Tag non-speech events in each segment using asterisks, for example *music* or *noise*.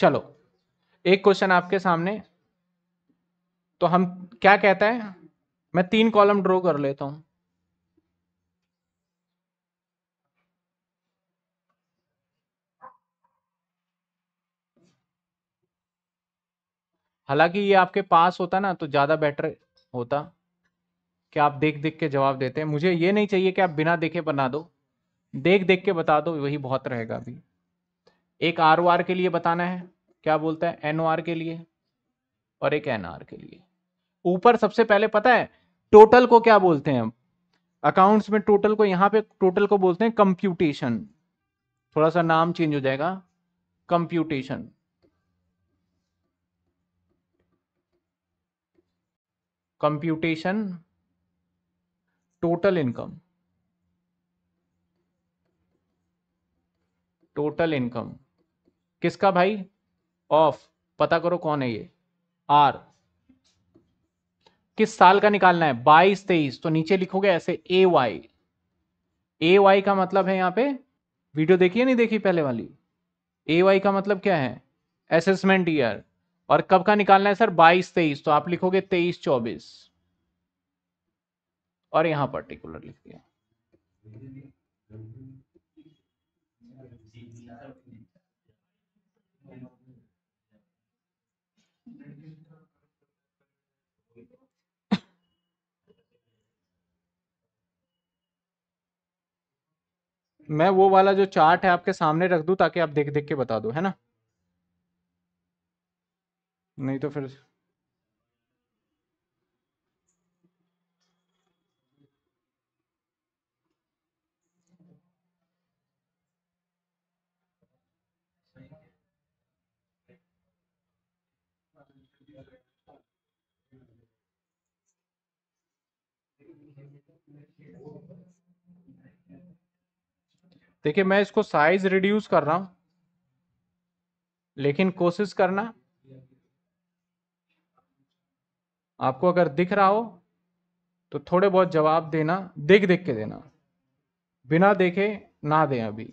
चलो एक क्वेश्चन आपके सामने तो हम क्या कहता है मैं तीन कॉलम ड्रॉ कर लेता हूं हालांकि ये आपके पास होता ना तो ज़्यादा बेटर होता कि आप देख देख के जवाब देते हैं मुझे ये नहीं चाहिए कि आप बिना देखे बना दो देख देख के बता दो वही बहुत रहेगा अभी एक आर ओ आर के लिए बताना है क्या बोलता है आर के लिए और एक एनआर के लिए ऊपर सबसे पहले पता है टोटल को क्या बोलते हैं अकाउंट्स में टोटल को यहां पे टोटल को बोलते हैं कंप्यूटेशन थोड़ा सा नाम चेंज हो जाएगा computation computation total income total income किसका भाई ऑफ पता करो कौन है ये आर किस साल का निकालना है बाईस तेईस तो नीचे लिखोगे ऐसे ए वाई ए वाई का मतलब है यहां पे वीडियो देखिए नहीं देखी पहले वाली ए वाई का मतलब क्या है असेसमेंट ईयर और कब का निकालना है सर बाईस तेईस तो आप लिखोगे तेईस चौबीस और यहां पर्टिकुलर लिख दिया मैं वो वाला जो चार्ट है आपके सामने रख दूं ताकि आप देख देख के बता दो है ना नहीं तो फिर देखिए मैं इसको साइज रिड्यूस कर रहा हूं लेकिन कोशिश करना आपको अगर दिख रहा हो तो थोड़े बहुत जवाब देना देख देख के देना बिना देखे ना दें अभी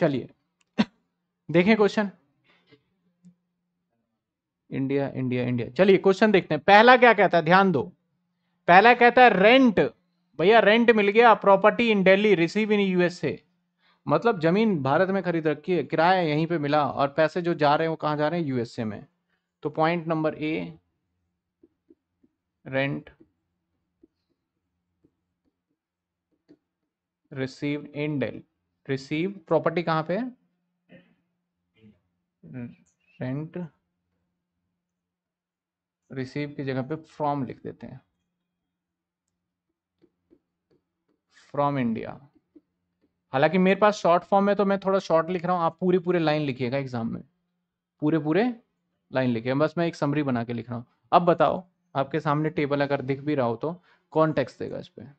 चलिए देखें क्वेश्चन इंडिया इंडिया इंडिया चलिए क्वेश्चन देखते हैं पहला क्या कहता है ध्यान दो पहला कहता है रेंट भैया रेंट मिल गया property in Delhi receive in USA मतलब जमीन भारत में खरीद रखी है किराया यहीं पे मिला और पैसे जो जा रहे हैं वो कहाँ जा रहे हैं यूएसए में तो point number A rent receive in Delhi receive property कहाँ पे रेंट रिसीव hmm, की जगह पे फ्रॉम लिख देते हैं फ्रॉम इंडिया हालांकि मेरे पास शॉर्ट फॉर्म है तो मैं थोड़ा शॉर्ट लिख रहा हूँ आप पूरे पूरे लाइन लिखिएगा एग्जाम में पूरे पूरे लाइन लिखिए बस मैं एक समरी बना के लिख रहा हूँ अब बताओ आपके सामने टेबल अगर दिख भी रहा हो तो टेक्स देगा इस पर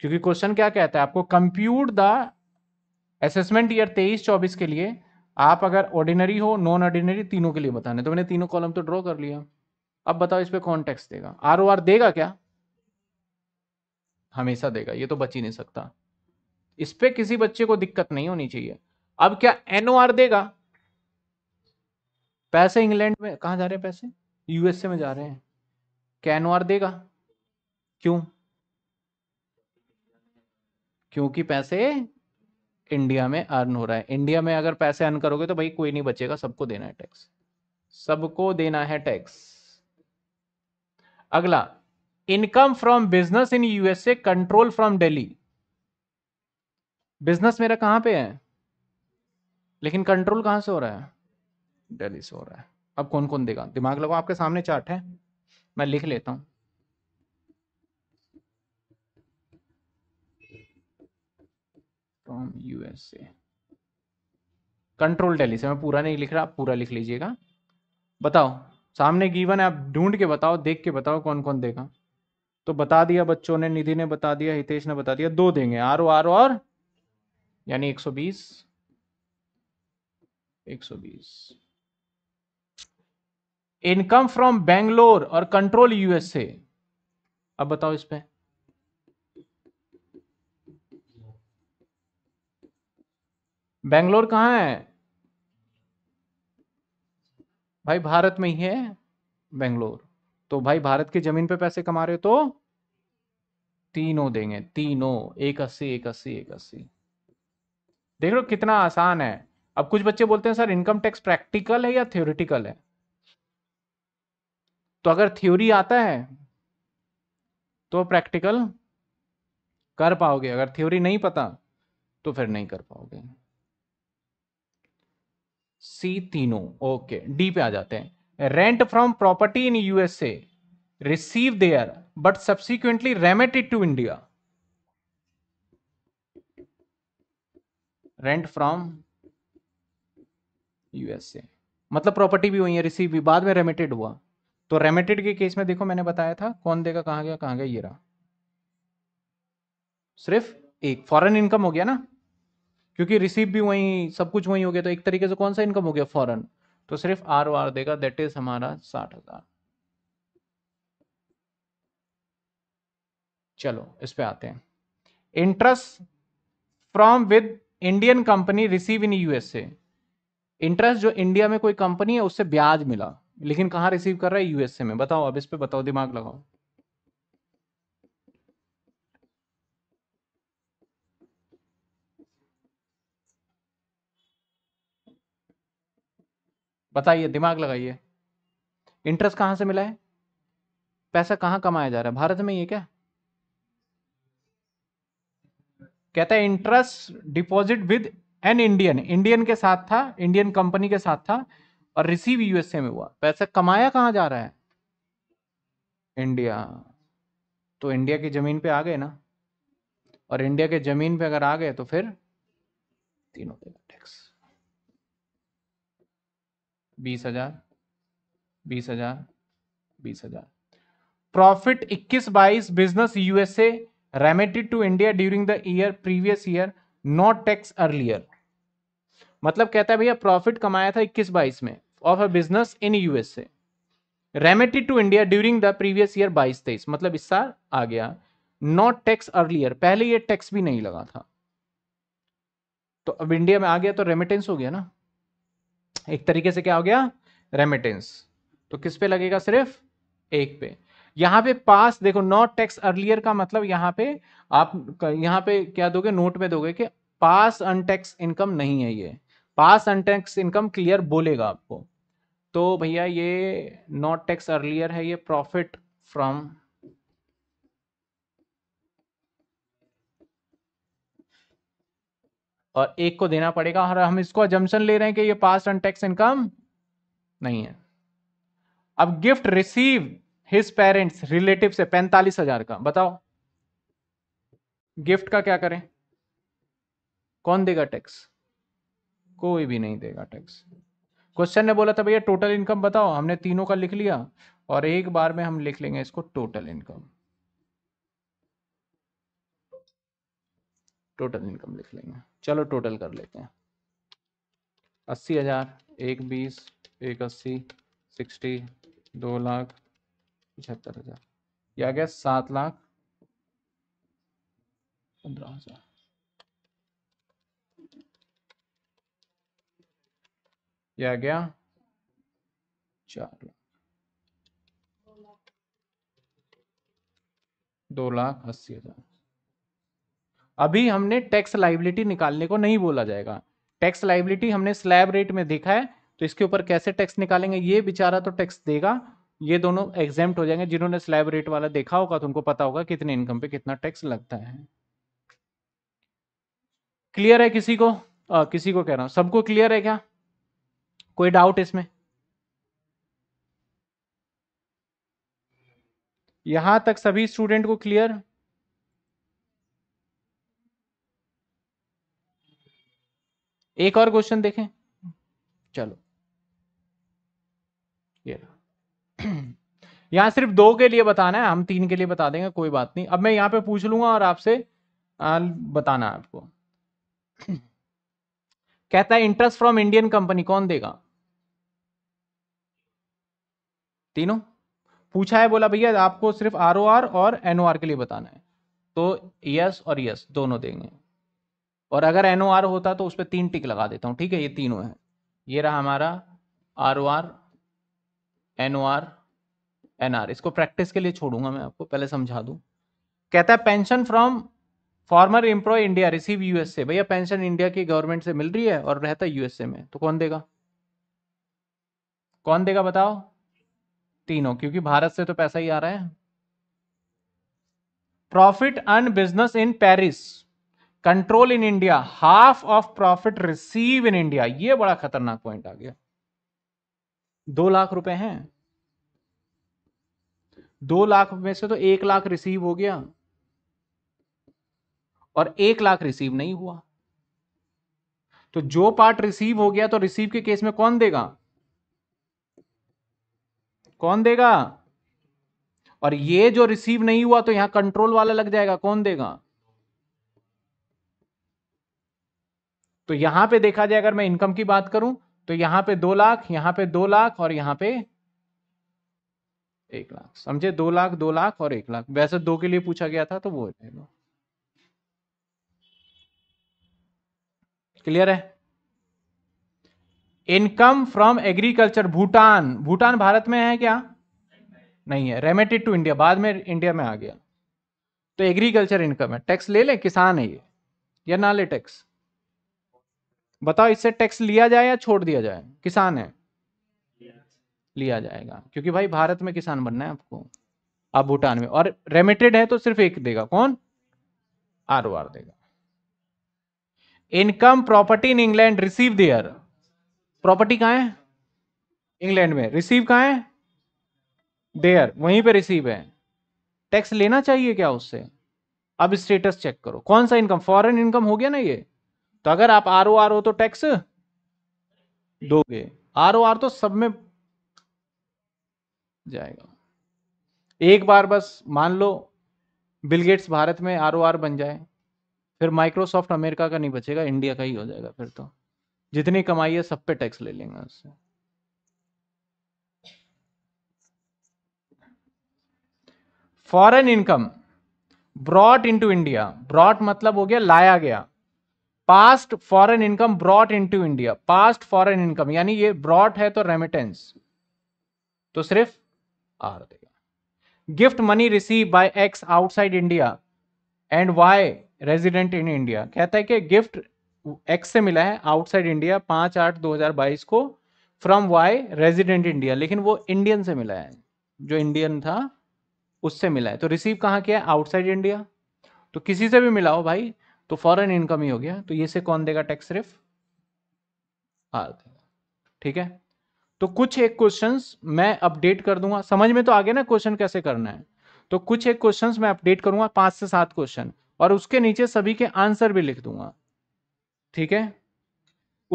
क्योंकि क्वेश्चन क्या कहता है आपको कंप्यूट द असेसमेंट ईयर तेईस चौबीस के लिए आप अगर ऑर्डिनरी हो नॉन ऑर्डिनरी तीनों के लिए बताने तो मैंने तीनों कॉलम तो ड्रॉ कर लिया अब बताओ इस पर कौन टैक्स देगा आर ओ आर देगा क्या हमेशा देगा ये तो बच ही नहीं सकता इस पर किसी बच्चे को दिक्कत नहीं होनी चाहिए अब क्या एनओआर देगा पैसे इंग्लैंड में कहा जा रहे हैं पैसे यूएसए में जा रहे हैं क्या एनओआर देगा क्यों क्योंकि पैसे इंडिया में अर्न हो रहा है इंडिया में अगर पैसे अर्न करोगे तो भाई कोई नहीं बचेगा सबको देना है टैक्स सबको देना है टैक्स अगला income from business in USA control from Delhi business मेरा कहां पे है लेकिन कंट्रोल कहां से हो रहा है दिल्ली से हो रहा है अब कौन कौन देगा दिमाग लगाओ आपके सामने चार्ट है मैं लिख लेता हूं फ्रॉम यूएसए कंट्रोल डेली से मैं पूरा नहीं लिख रहा आप पूरा लिख लीजिएगा बताओ सामने गीवन है आप ढूंढ के बताओ देख के बताओ कौन कौन देगा तो बता दिया बच्चों ने निधि ने बता दिया हितेश ने बता दिया दो देंगे आर ओ आर और यानी एक सौ बीस एक सौ बीस इनकम फ्रॉम बेंगलोर और कंट्रोल यूएसए अब बताओ इस पर बेंगलोर कहाँ है भाई भारत में ही है बेंगलोर तो भाई भारत की जमीन पे पैसे कमा रहे हो तो तीनों देंगे तीनों एक अस्सी एक अस्सी एक अस्सी देख लो कितना आसान है अब कुछ बच्चे बोलते हैं सर इनकम टैक्स प्रैक्टिकल है या थ्योरिटिकल है तो अगर थ्योरी आता है तो प्रैक्टिकल कर पाओगे अगर थ्योरी नहीं पता तो फिर नहीं कर पाओगे सी तीनों ओके डी पे आ जाते हैं rent from property in USA receive there but subsequently remitted to India rent from USA मतलब प्रॉपर्टी भी हुई है रिसीव भी बाद में रेमेटेड हुआ तो रेमेटेड के केस में देखो मैंने बताया था कौन देगा कहाँ गया कहाँ गया ये रहा सिर्फ एक फॉरेन इनकम हो गया ना क्योंकि रिसीव भी वही सब कुछ वही हो गया तो एक तरीके से कौन सा इनकम हो गया फॉरन तो सिर्फ आर ओ आर देगा दैट इज हमारा साठ हजार चलो इस पे आते हैं interest from with Indian company receive in USA interest जो इंडिया में कोई कंपनी है उससे ब्याज मिला लेकिन कहाँ रिसीव कर रहा है यूएसए में बताओ अब इस पे बताओ दिमाग लगाओ बताइए दिमाग लगाइए इंटरेस्ट कहां से मिला है पैसा कहां कमाया जा रहा है भारत में ये क्या कहता है interest deposit with an Indian Indian के साथ था इंडियन कंपनी के साथ था और रिसीव यूएसए में हुआ पैसा कमाया कहा जा रहा है इंडिया तो इंडिया की जमीन पे आ गए ना और इंडिया के जमीन पे अगर आ गए तो फिर तीनों हो बीस हजार बीस हजार बीस हजार प्रॉफिट इक्कीस बाईस business USA remitted to India during the year previous year not tax earlier मतलब कहता है भैया प्रॉफिट कमाया था इक्कीस बाईस में of a business in USA remitted to India during the previous year बाईस तेईस मतलब इस साल आ गया नॉट टैक्स अर्लियर पहले ये टैक्स भी नहीं लगा था तो अब इंडिया में आ गया तो रेमिटेंस हो गया ना एक तरीके से क्या हो गया रेमिटेंस तो किस पे लगेगा सिर्फ एक पे यहाँ पे पास देखो नॉट टैक्स अर्लियर का मतलब यहाँ पे आप यहाँ पे क्या दोगे नोट में दोगे कि पास अनटैक्स इनकम नहीं है ये पास अनटैक्स इनकम क्लियर बोलेगा आपको तो भैया ये नॉट टैक्स अर्लियर है ये प्रॉफिट फ्रॉम और एक को देना पड़ेगा और हम इसको जम्सन ले रहे हैं कि ये पास अनटैक्स इनकम नहीं है अब gift receive his parents relative से पैंतालीस हजार का बताओ गिफ्ट का क्या करें कौन देगा टैक्स कोई भी नहीं देगा टैक्स क्वेश्चन ने बोला था भैया टोटल इनकम बताओ हमने तीनों का लिख लिया और एक बार में हम लिख लेंगे इसको टोटल इनकम टोटल इनकम लिख लेंगे चलो टोटल कर लेते हैं अस्सी हज़ार एक बीस एक अस्सी सिक्सटी दो लाख पचहत्तर हज़ार यह आ गया सात लाख पंद्रह हज़ार यह आ गया चार लाख दो लाख अस्सी हज़ार अभी हमने टैक्स लाइबिलिटी निकालने को नहीं बोला जाएगा टैक्स लाइबिलिटी हमने स्लैब रेट में देखा है तो इसके ऊपर कैसे टैक्स निकालेंगे ये बेचारा तो टैक्स देगा ये दोनों एग्जाम हो जाएंगे जिन्होंने स्लैब रेट वाला देखा होगा तो उनको पता होगा कितने इनकम पे कितना टैक्स लगता है क्लियर है किसी को आ, किसी को कह रहा हूं सबको क्लियर है क्या कोई डाउट इसमें यहां तक सभी स्टूडेंट को क्लियर एक और क्वेश्चन देखें चलो ये *clears throat* यहां सिर्फ दो के लिए बताना है हम तीन के लिए बता देंगे कोई बात नहीं अब मैं यहां पे पूछ लूंगा और आपसे बताना है आपको *clears throat* कहता है इंटरेस्ट फ्रॉम इंडियन कंपनी कौन देगा तीनों पूछा है बोला भैया आपको सिर्फ आर और एन के लिए बताना है तो यस और यस दोनों देंगे और अगर एन होता तो उस पर तीन टिक लगा देता हूँ ठीक है ये तीनों है ये रहा हमारा R O R N O R N R इसको प्रैक्टिस के लिए छोड़ूंगा मैं आपको पहले समझा दूँ कहता है pension from former employ India receive USA भैया पेंशन इंडिया की गवर्नमेंट से मिल रही है और रहता है यूएसए में तो कौन देगा कौन देगा बताओ तीनों क्योंकि भारत से तो पैसा ही आ रहा है profit on business in Paris control in India half of profit receive in India ये बड़ा खतरनाक पॉइंट आ गया दो लाख रुपए हैं दो लाख में से तो एक लाख रिसीव हो गया और एक लाख रिसीव नहीं हुआ तो जो पार्ट रिसीव हो गया तो रिसीव के केस में कौन देगा कौन देगा और ये जो रिसीव नहीं हुआ तो यहां कंट्रोल वाला लग जाएगा कौन देगा तो यहां पे देखा जाए अगर मैं इनकम की बात करूं तो यहां पे दो लाख यहां पे दो लाख और यहां पे एक लाख समझे दो लाख दो लाख और एक लाख वैसे दो के लिए पूछा गया था तो वो क्लियर है income from agriculture Bhutan Bhutan Bharat में है क्या नहीं है रेमेटेड टू इंडिया बाद में इंडिया में आ गया तो एग्रीकल्चर इनकम है टैक्स ले ले किसान है ये या ना ले टैक्स बताओ इससे टैक्स लिया जाए या छोड़ दिया जाए किसान है लिया जाएगा क्योंकि भाई भारत में किसान बनना है आपको आप भूटान में और रेमिटेड है तो सिर्फ एक देगा कौन आर ओ आर देगा income property in England receive there property कहाँ है इंग्लैंड में रिसीव कहाँ है देयर वहीं पे रिसीव है टैक्स लेना चाहिए क्या उससे अब स्टेटस चेक करो कौन सा इनकम फॉरेन इनकम हो गया ना ये तो अगर आप आर ओ आर हो तो टैक्स दोगे आर ओ आर तो सब में जाएगा एक बार बस मान लो बिल गेट्स भारत में आर ओ आर बन जाए फिर माइक्रोसॉफ्ट अमेरिका का नहीं बचेगा इंडिया का ही हो जाएगा फिर तो जितनी कमाई है सब पे टैक्स ले लेंगे उससे foreign income brought into India brought मतलब हो गया लाया गया past foreign income brought to India past foreign income यानी ये ब्रॉट है तो रेमिटेंस तो सिर्फ आर देगा gift money receive by X outside India and Y resident in India कहता है कि गिफ्ट एक्स से मिला है आउटसाइड इंडिया पांच आठ दो हजार बाईस को फ्रॉम वाई रेजिडेंट इंडिया लेकिन वो इंडियन से मिला है जो इंडियन था उससे मिला है तो रिसीव कहां किया आउटसाइड इंडिया तो किसी से भी मिला हो भाई तो फॉरेन इनकम ही हो गया तो ये से कौन देगा टैक्स सिर्फ आर देगा ठीक है तो कुछ एक क्वेश्चंस मैं अपडेट कर दूंगा समझ में तो आगे ना क्वेश्चन कैसे करना है तो कुछ एक क्वेश्चंस मैं अपडेट करूंगा पांच से सात क्वेश्चन और उसके नीचे सभी के आंसर भी लिख दूंगा ठीक है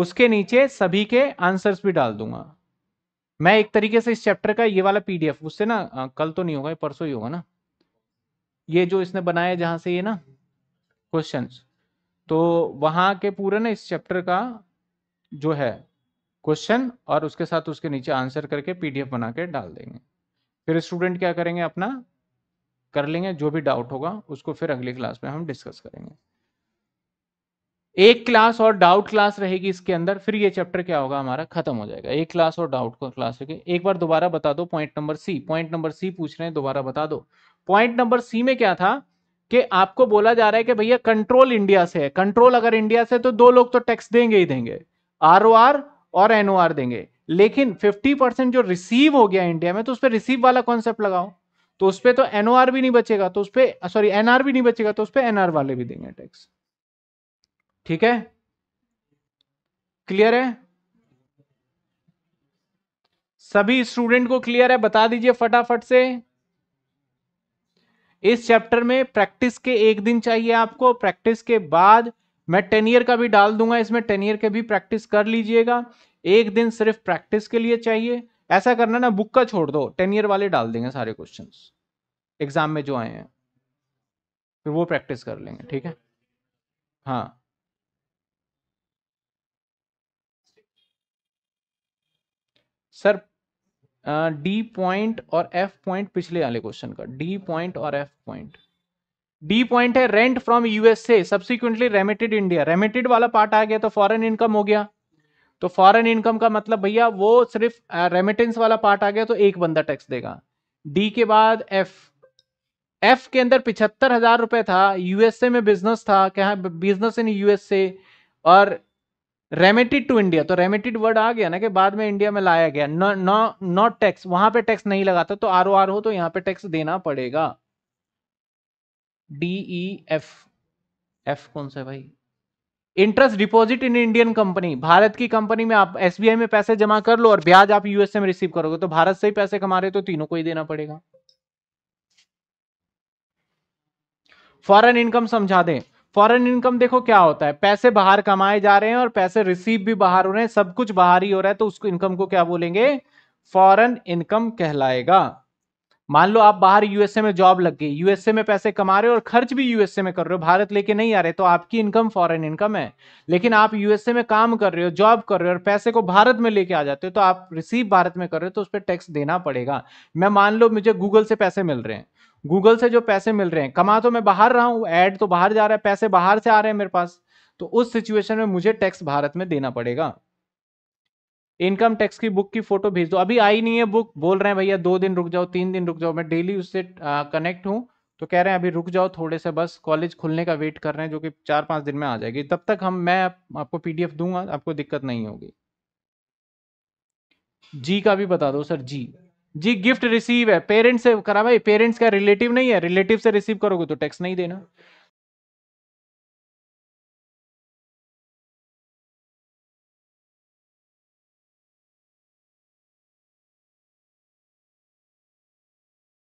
उसके नीचे सभी के आंसर्स भी डाल दूंगा मैं एक तरीके से इस चैप्टर का ये वाला पीडीएफ उससे ना कल तो नहीं होगा परसों ही होगा ना ये जो इसने बनाया जहां से ये ना क्वेश्चंस तो वहां के पूरे ना इस चैप्टर का जो है क्वेश्चन और उसके साथ उसके नीचे आंसर करके पीडीएफ बना के डाल देंगे फिर स्टूडेंट क्या करेंगे अपना कर लेंगे जो भी डाउट होगा उसको फिर अगली क्लास में हम डिस्कस करेंगे एक क्लास और डाउट क्लास रहेगी इसके अंदर फिर ये चैप्टर क्या होगा हमारा खत्म हो जाएगा एक क्लास और डाउट क्लास होगी एक बार दोबारा बता दो point number C point number C पूछ रहे हैं दोबारा बता दो पॉइंट नंबर सी में क्या था कि आपको बोला जा रहा है कि भैया कंट्रोल इंडिया से है कंट्रोल अगर इंडिया से तो दो लोग तो टैक्स देंगे ही देंगे आर और एन देंगे लेकिन 50 परसेंट जो रिसीव हो गया इंडिया में तो उस पर रिसीव वाला कॉन्सेप्ट लगाओ तो उस पर तो आर भी नहीं बचेगा तो उस पर सॉरी एनआर भी नहीं बचेगा तो उस पर एनआर वाले भी देंगे टैक्स ठीक है क्लियर है सभी स्टूडेंट को क्लियर है बता दीजिए फटाफट से इस चैप्टर में प्रैक्टिस के एक दिन चाहिए आपको प्रैक्टिस के बाद मैं टेन ईयर का भी डाल दूंगा इसमें टेन ईयर के भी प्रैक्टिस कर लीजिएगा एक दिन सिर्फ प्रैक्टिस के लिए चाहिए ऐसा करना ना बुक का छोड़ दो टेन ईयर वाले डाल देंगे सारे क्वेश्चन एग्जाम में जो आए हैं फिर वो प्रैक्टिस कर लेंगे ठीक है हाँ सर डी पॉइंट और एफ पॉइंट पिछले वाले क्वेश्चन का डी पॉइंट और एफ पॉइंट डी पॉइंट है rent from USA subsequently remitted India remitted वाला पार्ट आ गया तो फॉरेन इनकम हो गया तो फॉरेन इनकम का मतलब भैया वो सिर्फ रेमिटेंस वाला पार्ट आ गया तो एक बंदा टैक्स देगा डी के बाद एफ एफ के अंदर पिछहत्तर हजार रुपए था यूएसए में बिजनेस था क्या बिजनेस इन यूएसए और रेमेटेड टू इंडिया तो रेमिटेड वर्ड आ गया ना कि बाद में इंडिया में लाया गया नॉट टैक्स वहां पे टैक्स नहीं लगाता तो आर ओ आर हो तो यहाँ पे टैक्स देना पड़ेगा ई एफ एफ कौन सा भाई interest deposit in Indian company Bharat की कंपनी में आप एसबीआई में पैसे जमा कर लो और ब्याज आप यूएसए में रिसीव करोगे तो भारत से ही पैसे कमा रहे हो तो तीनों को ही देना पड़ेगा फॉरेन इनकम समझा दें फॉरेन इनकम देखो क्या होता है पैसे बाहर कमाए जा रहे हैं और पैसे रिसीव भी बाहर हो रहे हैं सब कुछ बाहर ही हो रहा है तो उसको इनकम को क्या बोलेंगे फॉरेन इनकम कहलाएगा मान लो आप बाहर यूएसए में जॉब लग गई यूएसए में पैसे कमा रहे हो और खर्च भी यूएसए में कर रहे हो भारत लेके नहीं आ रहे तो आपकी इनकम फॉरेन इनकम है लेकिन आप यूएसए में काम कर रहे हो जॉब कर रहे हो और पैसे को भारत में लेके आ जाते हो तो आप रिसीव भारत में कर रहे हो तो उस पर टैक्स देना पड़ेगा मैं मान लो मुझे गूगल से पैसे मिल रहे हैं गूगल से जो पैसे मिल रहे हैं कमा तो मैं बाहर रहा हूँ एड तो बाहर जा रहा है पैसे बाहर से आ रहे हैं मेरे पास तो उस सिचुएशन में मुझे टैक्स भारत में देना पड़ेगा इनकम टैक्स की बुक की फोटो भेज दो अभी आई नहीं है बुक बोल रहे हैं भैया दो दिन रुक जाओ तीन दिन रुक जाओ मैं डेली उससे कनेक्ट हूँ तो कह रहे हैं अभी रुक जाओ थोड़े से बस कॉलेज खुलने का वेट कर रहे हैं जो कि चार पाँच दिन में आ जाएगी तब तक हम मैं आपको पीडीएफ दूंगा आपको दिक्कत नहीं होगी जी का भी बता दो sir ji ji gift receive है पेरेंट्स से करा भाई पेरेंट्स का रिलेटिव नहीं है रिलेटिव से रिसीव करोगे तो टैक्स नहीं देना